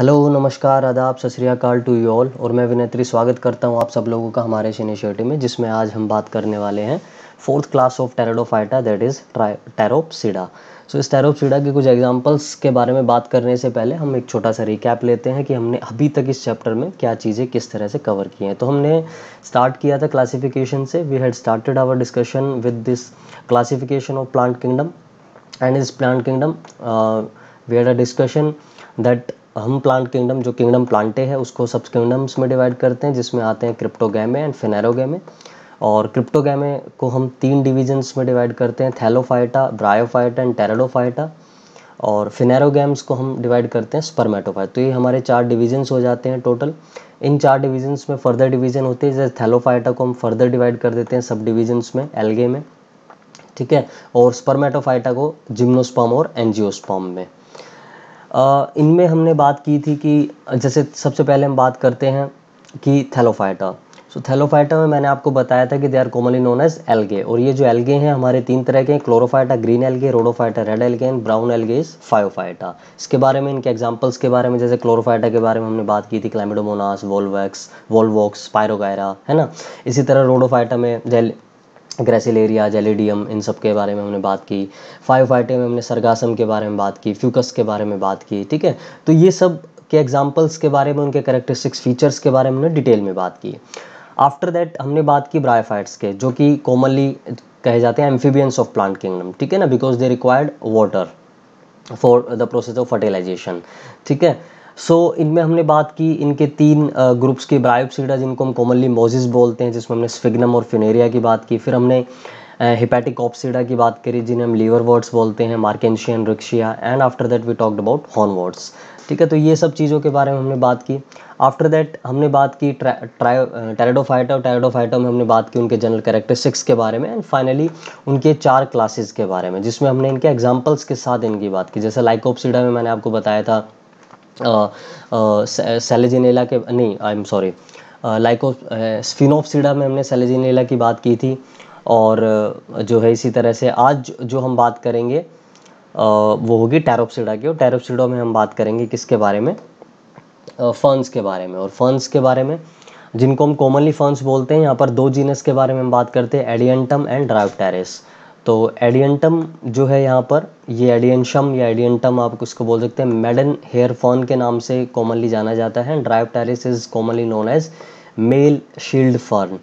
hello नमस्कार आदाब सत श्रीकाल टू यू ऑल और मैं विनेत्री स्वागत करता हूं आप सब लोगों का हमारे इस इनिशिएटिव में जिसमें आज हम बात करने वाले हैं fourth class of pteridophyta that is pteropsida so इस टेरोपसीडा के कुछ एग्जांपल्स के बारे में बात करने से पहले हम एक छोटा सा रिकैप लेते हैं कि हमने अभी तक इस चैप्टर में क्या चीज़ें किस तरह से कवर की हैं तो हमने स्टार्ट किया था क्लासिफिकेशन से we had started our discussion with this classification of plant kingdom and इस plant kingdom we had a discussion that हम प्लांट किंगडम जो किंगडम प्लांटे है उसको सब किंगडम्स में डिवाइड करते हैं जिसमें आते हैं क्रिप्टोगैमे एंड फिनेरोगैमे और क्रिप्टोगैमे को हम तीन डिवीजन्स में डिवाइड करते हैं थैलोफाइटा ब्रायोफाइटा एंड टेराडोफाइटा और फिनेरोगैम्स को हम डिवाइड करते हैं स्पर्मेटोफाइट तो ये हमारे चार डिवीजन्स हो जाते हैं टोटल इन चार डिविजन्स में फर्दर डिवीजन होती है जैसे थैलोफाइटा को हम फर्दर डिवाइड कर देते हैं सब डिविजन्स में एलगे में ठीक है और स्पर्मेटोफाइटा को जिम्नोस्पॉम और एनजियोस्पॉम में इनमें हमने बात की थी कि जैसे सबसे पहले हम बात करते हैं कि थैलोफाइटा सो so, थैलोफाइटा में मैंने आपको बताया था कि they are commonly known as algae और ये जो एलगे हैं हमारे तीन तरह के हैं chlorophyta green algae rhodophyta red algae and brown algae is phaeophyta इसके बारे में इनके एग्जांपल्स के बारे में जैसे क्लोरोफाइटा के बारे में हमने बात की थी क्लाइमेडोमोनास वोलवैक्स वोल्वोक्स पायरोगायरा है ना इसी तरह रोडोफाइटा में ग्रेसिलेरिया जेलिडियम इन सब के बारे में हमने बात की फाइव फाइटे में हमने सरगासम के बारे में बात की फ्यूकस के बारे में बात की ठीक है तो ये सब के एग्जाम्पल्स के बारे में उनके करेक्टरिस्टिक्स फीचर्स के बारे में हमने डिटेल में बात की आफ्टर दैट हमने बात की ब्रायफाइट्स के जो कि कॉमनली कहे जाते हैं एम्फीबियंस ऑफ प्लांट किंगडम ठीक है ना because they required water for the process of fertilization ठीक है सो so, इनमें हमने बात की इनके तीन ग्रुप्स की ब्रायोपसीडा जिनको हम कॉमनली मोजिस बोलते हैं जिसमें हमने स्फिग्नम और फिनेरिया की बात की फिर हमने हिपैटिक ऑप्सीडा की बात करी जिन्हें हम लीवर वर्ड्स बोलते हैं marchantia riccia and after that we talked about hornworts ठीक है तो ये सब चीज़ों के बारे में हमने बात की आफ्टर दैट हमने बात की टेरेडोफाइटा और टेरेडोफाइटा में हमने बात की उनके जनरल कैरेक्टरिस्टिक्स के बारे में एंड फाइनली उनके चार क्लासेस के बारे में जिसमें हमने इनके एग्जाम्पल्स के साथ इनकी बात की जैसे लाइकोप्सीडा में मैंने आपको बताया था सेलेजिनेला के नहीं आई एम सॉरी लाइको स्फिनोपसीडा में हमने सेलेजिनेला की बात की थी और जो है इसी तरह से आज जो हम बात करेंगे वो होगी टैरोपसीडा की और टैरोपसीडो में हम बात करेंगे किसके बारे में फंस के बारे में और फंस के बारे में जिनको हम कॉमनली फंस बोलते हैं यहाँ पर दो जीनस के बारे में हम बात करते हैं एडियंटम एंड ड्राइव टेरेस तो एडियंटम जो है यहाँ पर ये एडियंशम या एडियंटम आप उसको बोल सकते हैं मेडन हेयर फोन के नाम से कॉमनली जाना जाता है dryopteris is commonly known as male shield fern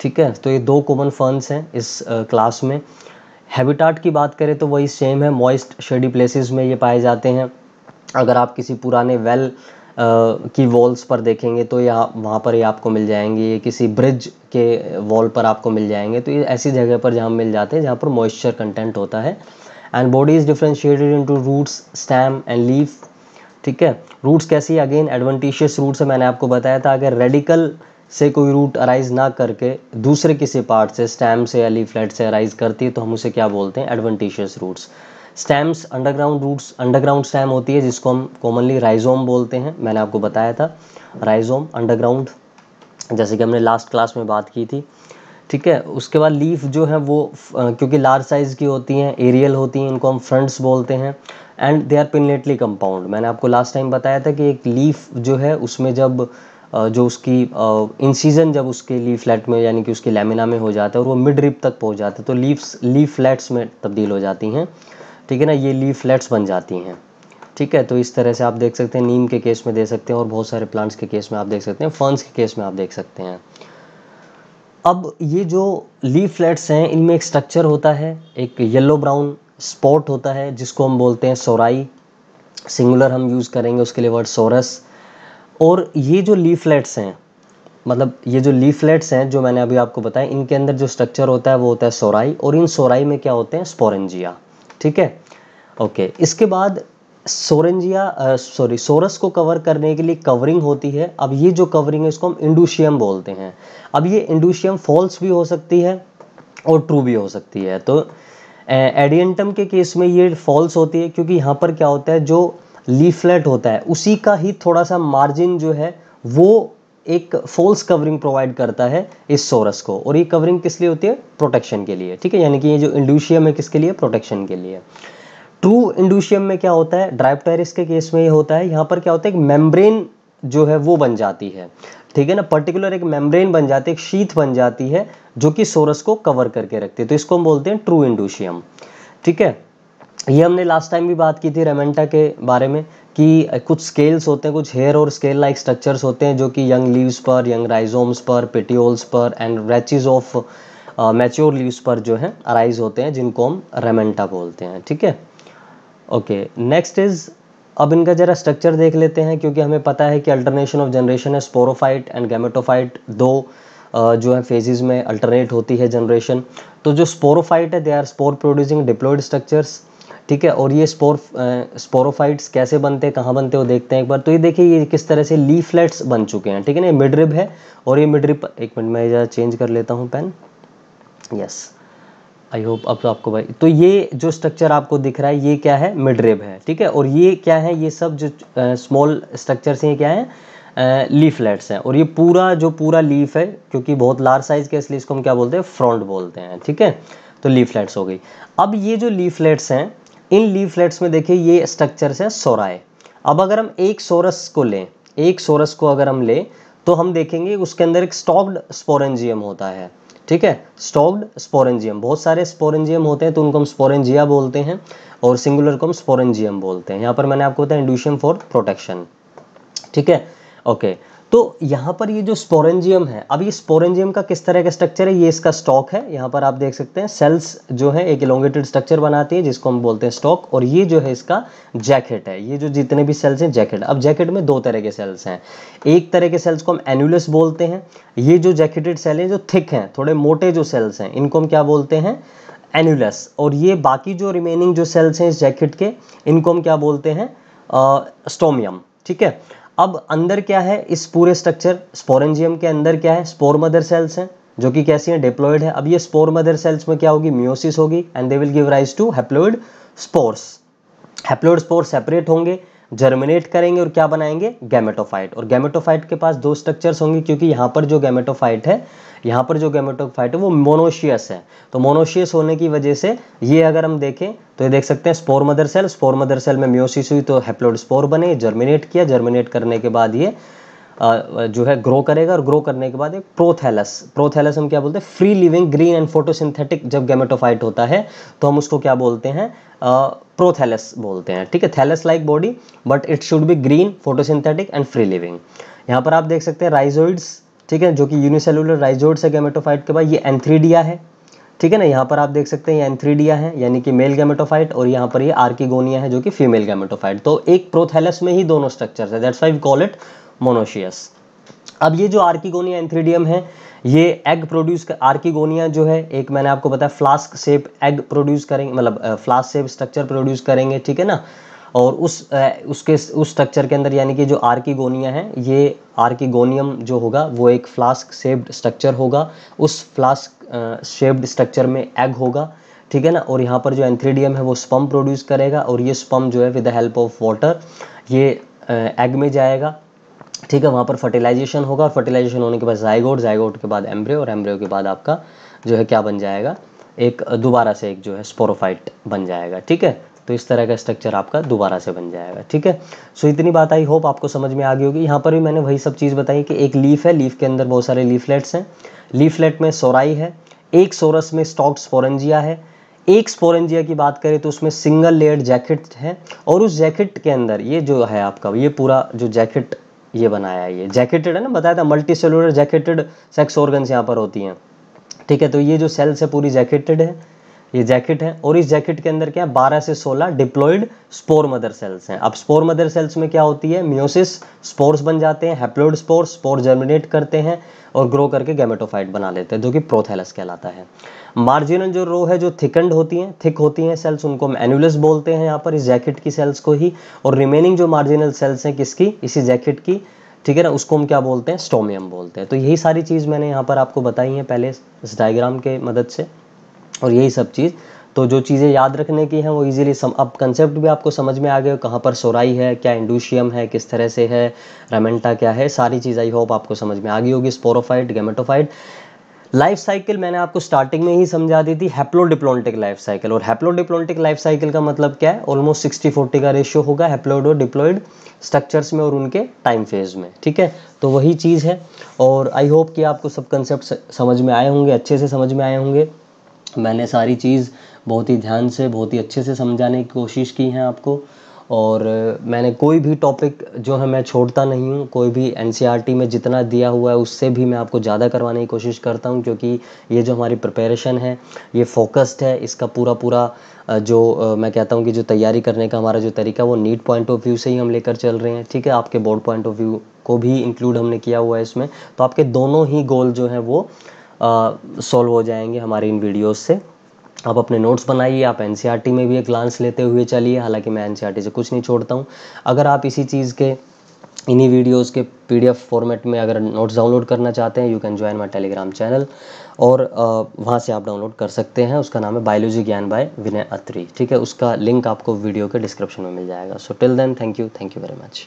ठीक है तो ये दो कॉमन फर्नस हैं इस क्लास में हैबिटाट की बात करें तो वही सेम है मॉइस्ट शेडी प्लेसेस में ये पाए जाते हैं अगर आप किसी पुराने वेल well, की वॉल्स पर देखेंगे तो यहाँ वहाँ पर ही आपको मिल जाएंगे ये किसी ब्रिज के वॉल पर आपको मिल जाएंगे तो ये ऐसी जगह पर जहाँ मिल जाते हैं जहाँ पर मॉइस्चर कंटेंट होता है and body is differentiated into roots stem and leaf ठीक है रूट्स कैसी अगेन एडवांटेशियस रूट से मैंने आपको बताया था अगर रेडिकल से कोई रूट अराइज ना करके दूसरे किसी पार्ट से स्टैम से या लीफलेट से अराइज करती है तो हम उसे क्या बोलते हैं adventitious roots stems underground roots underground stem होती है जिसको हम कॉमनली राइजोम बोलते हैं मैंने आपको बताया था राइजोम अंडरग्राउंड जैसे कि हमने लास्ट क्लास में बात की थी ठीक है उसके बाद लीफ जो है वो क्योंकि लार्ज साइज़ की होती हैं एरियल होती हैं इनको हम फ्रंट्स बोलते हैं and they are pinnately compound मैंने आपको लास्ट टाइम बताया था कि एक लीफ जो है उसमें जब जो उसकी इंसीजन जब उसके फ्लैट में यानी कि उसके लेमिना में हो जाता है और वो मिड रिप तक पहुंच जाता है तो लीफ फ्लैट्स में तब्दील हो जाती हैं ठीक है ना ये फ्लैट्स बन जाती हैं ठीक है तो इस तरह से आप देख सकते हैं नीम के केस में दे सकते हैं और बहुत सारे प्लांट्स के केस में आप देख सकते हैं फर्न्स के केस में आप देख सकते हैं अब ये जो फ्लैट्स हैं इनमें एक स्ट्रक्चर होता है एक येलो ब्राउन स्पॉट होता है जिसको हम बोलते हैं सोराई सिंगुलर हम यूज़ करेंगे उसके लिए वर्ड सोरस और ये जो लीफलेट्स हैं मतलब ये जो लीफलेट्स हैं जो मैंने अभी आपको बताया इनके अंदर जो स्ट्रक्चर होता है वो होता है सोराई और इन सोराई में क्या होते हैं स्पोरेंजिया ठीक है ओके इसके बाद सोरेंजिया सॉरी सोरस को कवर करने के लिए कवरिंग होती है अब ये जो कवरिंग है इसको हम इंडूशियम बोलते हैं अब ये इंडूशियम फॉल्स भी हो सकती है और ट्रू भी हो सकती है तो एडियंटम के केस में ये फॉल्स होती है क्योंकि यहाँ पर क्या होता है जो लीफलेट होता है उसी का ही थोड़ा सा मार्जिन जो है वो एक फोल्स कवरिंग प्रोवाइड करता है इस सोरस को और ये कवरिंग किस लिए होती है प्रोटेक्शन के लिए ठीक है यानी कि ये जो इंडूशियम है किसके लिए प्रोटेक्शन के लिए ट्रू इंडूशियम में क्या होता है ड्राइपटायरिस के केस में ये होता है यहाँ पर क्या होता है एक मेम्ब्रेन जो है वो बन जाती है ठीक है ना पर्टिकुलर एक मेम्ब्रेन बन जाती है एक शीत बन जाती है जो कि सोरस को कवर करके रखती है तो इसको हम बोलते हैं ट्रू इंडूशियम ठीक है ये हमने लास्ट टाइम भी बात की थी रेमेंटा के बारे में कि कुछ स्केल्स होते हैं कुछ हेयर और स्केल लाइक स्ट्रक्चर्स होते हैं जो कि यंग लीव्स पर यंग राइजोम्स पर पेटियोल्स पर and rachis of mature leaves पर जो है अराइज होते हैं जिनको हम रेमेंटा बोलते हैं ठीक है ओके नेक्स्ट इज अब इनका जरा स्ट्रक्चर देख लेते हैं क्योंकि हमें पता है कि अल्टरनेशन ऑफ जनरेशन है स्पोरोफाइट एंड गैमेटोफाइट दो uh, जो है फेजेस में अल्टरनेट होती है जनरेशन तो जो स्पोरोफाइट है they are spore producing diploid structures ठीक है और ये स्पोर स्पोरोफाइट्स कैसे बनते हैं कहाँ बनते हैं वो देखते हैं एक बार तो ये देखिए ये किस तरह से लीफलेट्स बन चुके हैं ठीक है ना ये मिड्रिप है और ये मिड्रिप एक मिनट मैं ज़रा चेंज कर लेता हूँ पेन यस आई होप अब तो आपको भाई तो ये जो स्ट्रक्चर आपको दिख रहा है ये क्या है मिड्रिप है ठीक है और ये क्या है ये सब जो स्मॉल स्ट्रक्चर्स हैं क्या हैं लीफलेट्स हैं और ये पूरा जो पूरा लीफ है क्योंकि बहुत लार्ज साइज़ के इसलिए इसको हम क्या बोलते हैं फ्रॉन्ट बोलते हैं ठीक है तो लीफलेट्स हो गई अब ये जो लीफलेट्स हैं इन लीफलेट्स में देखिए ये स्ट्रक्चर्स हैं सोराए अब अगर हम एक सोरस को लें एक सोरस को अगर हम लें तो हम देखेंगे उसके अंदर एक स्टॉक्ड स्पोरेंजियम होता है ठीक है स्टॉक्ड स्पोरेंजियम बहुत सारे स्पोरेंजियम होते हैं तो उनको हम स्पोरेंजिया बोलते हैं और सिंगुलर को हम स्पोरेंजियम बोलते हैं यहाँ पर मैंने आपको बताया इंडूशियम फॉर प्रोटेक्शन ठीक है ओके तो यहाँ पर ये जो स्पोरेंजियम है अब ये स्पोरेंजियम का किस तरह का स्ट्रक्चर है ये इसका स्टॉक है यहाँ पर आप देख सकते हैं सेल्स जो है एक इलोंगेटेड स्ट्रक्चर बनाती है जिसको हम बोलते हैं स्टॉक और ये जो है इसका जैकेट है ये जो जितने भी सेल्स हैं जैकेट अब जैकेट में दो तरह के सेल्स हैं एक तरह के सेल्स को हम एनुलस बोलते हैं ये जो जैकेटेड सेल हैं जो थिक हैं थोड़े मोटे जो सेल्स हैं इनको हम क्या बोलते हैं एनुलस और ये बाकी जो रिमेनिंग जो सेल्स हैं इस जैकेट के इनको हम क्या बोलते हैं स्टोमियम ठीक है अब अंदर क्या है इस पूरे स्ट्रक्चर स्पोरेंजियम के अंदर क्या है स्पोर मदर सेल्स हैं जो कि कैसी हैं डिप्लोइड है अब ये स्पोर मदर सेल्स में क्या होगी म्योसिस होगी and they will give rise to haploid spores haploid spore separate होंगे जर्मिनेट करेंगे और क्या बनाएंगे गैमेटोफाइट और गैमेटोफाइट के पास दो स्ट्रक्चर्स होंगे क्योंकि यहाँ पर जो गैमेटोफाइट है यहाँ पर जो गैमेटोफाइट है वो मोनोशियस है तो मोनोशियस होने की वजह से ये अगर हम देखें तो ये देख सकते हैं spore mother cell spore mother cell में म्योसिस हुई तो हेप्लोड स्पोर बने जर्मिनेट किया जर्मिनेट करने के बाद ये जो है ग्रो करेगा और ग्रो करने के बाद एक प्रोथैलस प्रोथैलस हम क्या बोलते हैं free living green and photosynthetic जब गैमेटोफाइट होता है तो हम उसको क्या बोलते हैं प्रोथैलस बोलते हैं ठीक है thallus like body but it should be green photosynthetic and free living यहाँ पर आप देख सकते हैं राइजोइड्स ठीक है जो कि यूनिसेलुलर राइजोइड्स है गैमेटोफाइट के बाद ये एंथ्रीडिया है ठीक है ना यहाँ पर आप देख सकते हैं ये एमथ्रीडिया है यानी कि मेल गैमेटोफाइट और यहाँ पर ये आर्किगोनिया है जो कि फीमेल गैमेटोफाइट तो एक प्रोथेलस में ही दोनों स्ट्रक्चर है that's why call it monoecious अब ये जो आर्किगोनिया एंथ्रीडियम है ये एग प्रोड्यूस आर्किगोनिया जो है एक मैंने आपको बताया फ्लास्क सेप एग प्रोड्यूस करेंगे मतलब फ्लास्क सेप स्ट्रक्चर प्रोड्यूस करेंगे ठीक है ना और उस उसके उस स्ट्रक्चर के अंदर यानी कि जो आर्किगोनिया है ये आर्किगोनियम जो होगा वो एक फ्लास्क सेप्ड स्ट्रक्चर होगा उस फ्लास्क शेप्ड स्ट्रक्चर में एग होगा ठीक है ना और यहाँ पर जो एंथ्रीडियम है वो स्पम प्रोड्यूस करेगा और ये स्पम जो है with the help of water ये एग में जाएगा ठीक है वहाँ पर फर्टिलाइजेशन होगा और फर्टिलाइजेशन होने के बाद जायगोट जायगोट के बाद एम्ब्रियो और एम्ब्रियो के बाद आपका जो है क्या बन जाएगा एक दोबारा से एक जो है स्पोरोफाइट बन जाएगा ठीक है तो इस तरह का स्ट्रक्चर आपका दोबारा से बन जाएगा ठीक है सो so, इतनी बात आई होप आपको समझ में आ गई होगी यहाँ पर भी मैंने वही सब चीज़ बताई कि एक लीफ है लीफ के अंदर बहुत सारे लीफलेट्स हैं लीफलेट में सोराई है एक सोरस में स्टॉक स्पोरेंजिया है एक स्पोरेंजिया की बात करें तो उसमें सिंगल लेयर जैकेट है और उस जैकेट के अंदर ये जो है आपका ये पूरा जो जैकेट ये बनाया है ये जैकेटेड है ना बताया था multicellular jacketed sex organs यहाँ पर होती हैं ठीक है तो ये जो सेल्स है पूरी जैकेटेड है ये जैकेट है और इस जैकेट के अंदर क्या है बारह से सोलह डिप्लोइड स्पोर मदर सेल्स हैं अब स्पोर मदर सेल्स में क्या होती है म्यूसिस स्पोर्स बन जाते हैं हैप्लोइड स्पोर्स स्पोर जर्मिनेट करते हैं और ग्रो करके गैमेटोफाइट बना लेते हैं जो कि प्रोथेलस कहलाता है मार्जिनल जो रो है जो थिकंड होती हैं थिक होती हैं सेल्स उनको हम एनुलस बोलते हैं यहाँ पर इस जैकेट की सेल्स को ही और रिमेनिंग जो मार्जिनल सेल्स हैं किसकी इसी जैकेट की ठीक है ना उसको हम क्या बोलते हैं स्टोमियम बोलते हैं तो यही सारी चीज़ मैंने यहाँ पर आपको बताई है पहले इस डायग्राम के मदद से और यही सब चीज़ तो जो चीज़ें याद रखने की हैं वो इजीली सम अब कंसेप्ट भी आपको समझ में आ गए कहाँ पर सोराई है क्या इंडूशियम है किस तरह से है रेमेंटा क्या है सारी चीज़ आई होप आपको समझ में आ गई होगी स्पोरोफाइट गेमेटोफाइट लाइफ साइकिल मैंने आपको स्टार्टिंग में ही समझा दी थी हैप्लोडिप्लोन्टिक लाइफ साइकिल और हैप्लोडिप्लोन्टिक लाइफ साइकिल का मतलब क्या है ऑलमोस्ट सिक्सटी फोर्टी का रेशियो होगा हैप्लोडो डिप्लोइड स्ट्रक्चर्स में और उनके टाइम फेज में ठीक है तो वही चीज़ है और आई होप कि आपको सब कंसेप्ट समझ में आए होंगे अच्छे से समझ में आए होंगे मैंने सारी चीज़ बहुत ही ध्यान से बहुत ही अच्छे से समझाने की कोशिश की है आपको और मैंने कोई भी टॉपिक जो है मैं छोड़ता नहीं हूँ कोई भी एन e में जितना दिया हुआ है उससे भी मैं आपको ज़्यादा करवाने की कोशिश करता हूँ क्योंकि ये जो हमारी प्रिपरेशन है ये फोकस्ड है इसका पूरा पूरा जो मैं कहता हूँ कि जो तैयारी करने का हमारा जो तरीका वो नीट पॉइंट ऑफ व्यू से ही हम लेकर चल रहे हैं ठीक है आपके बोर्ड पॉइंट ऑफ व्यू को भी इंक्लूड हमने किया हुआ है इसमें तो आपके दोनों ही गोल जो हैं वो सॉल्व हो जाएंगे हमारे इन वीडियोज़ से आप अपने नोट्स बनाइए आप एन e में भी एक ग्लांस लेते हुए चलिए हालांकि मैं एन e से कुछ नहीं छोड़ता हूँ अगर आप इसी चीज़ के इन्हीं वीडियोस के पीडीएफ फॉर्मेट में अगर नोट्स डाउनलोड करना चाहते हैं you can join my Telegram channel और वहाँ से आप डाउनलोड कर सकते हैं उसका नाम है बायोलॉजी ज्ञान बाय विनय अत्री ठीक है उसका लिंक आपको वीडियो के डिस्क्रिप्शन में मिल जाएगा so till then thank you thank you very much